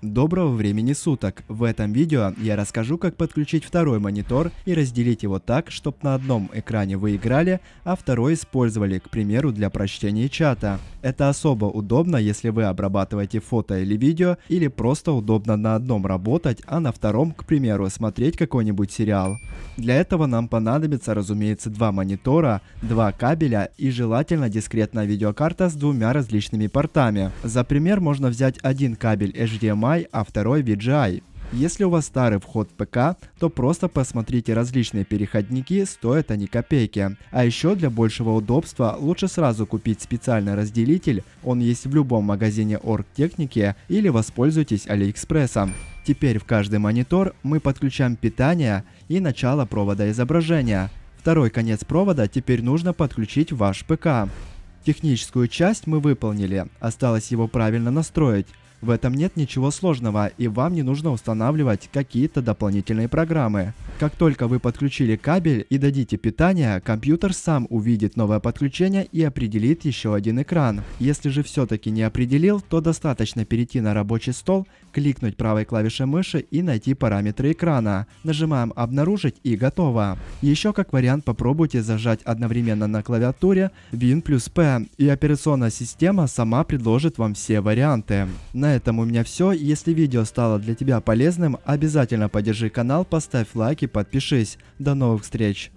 Доброго времени суток! В этом видео я расскажу, как подключить второй монитор и разделить его так, чтобы на одном экране вы играли, а второй использовали, к примеру, для прочтения чата. Это особо удобно, если вы обрабатываете фото или видео, или просто удобно на одном работать, а на втором, к примеру, смотреть какой-нибудь сериал. Для этого нам понадобится, разумеется, два монитора, два кабеля и желательно дискретная видеокарта с двумя различными портами. За пример можно взять один кабель HDMI, HDMI, а второй VGI. Если у вас старый вход в ПК, то просто посмотрите различные переходники, стоят они копейки. А еще для большего удобства лучше сразу купить специальный разделитель, он есть в любом магазине оргтехники или воспользуйтесь Алиэкспрессом. Теперь в каждый монитор мы подключаем питание и начало провода изображения. Второй конец провода теперь нужно подключить в ваш ПК. Техническую часть мы выполнили, осталось его правильно настроить. В этом нет ничего сложного, и вам не нужно устанавливать какие-то дополнительные программы. Как только вы подключили кабель и дадите питание, компьютер сам увидит новое подключение и определит еще один экран. Если же все-таки не определил, то достаточно перейти на рабочий стол, кликнуть правой клавишей мыши и найти параметры экрана. Нажимаем «Обнаружить» и готово. Еще как вариант попробуйте зажать одновременно на клавиатуре Win плюс P, и операционная система сама предложит вам все варианты. На на этом у меня все. Если видео стало для тебя полезным, обязательно поддержи канал, поставь лайк и подпишись. До новых встреч!